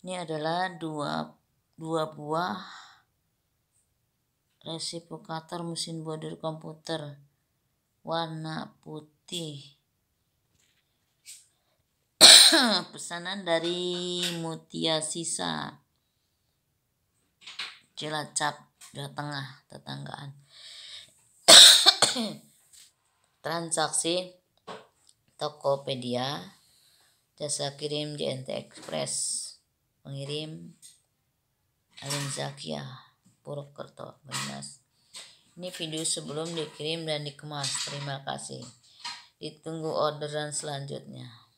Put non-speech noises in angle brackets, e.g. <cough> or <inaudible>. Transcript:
Ini adalah dua, dua buah resipokator mesin bordir komputer warna putih. <coughs> Pesanan dari Mutia Sisa Cilacap, Jawa Tengah, tetanggaan. <coughs> Transaksi Tokopedia, jasa kirim JNT Express pengirim Alim Zakia Purwokerto Banyumas ini video sebelum dikirim dan dikemas terima kasih ditunggu orderan selanjutnya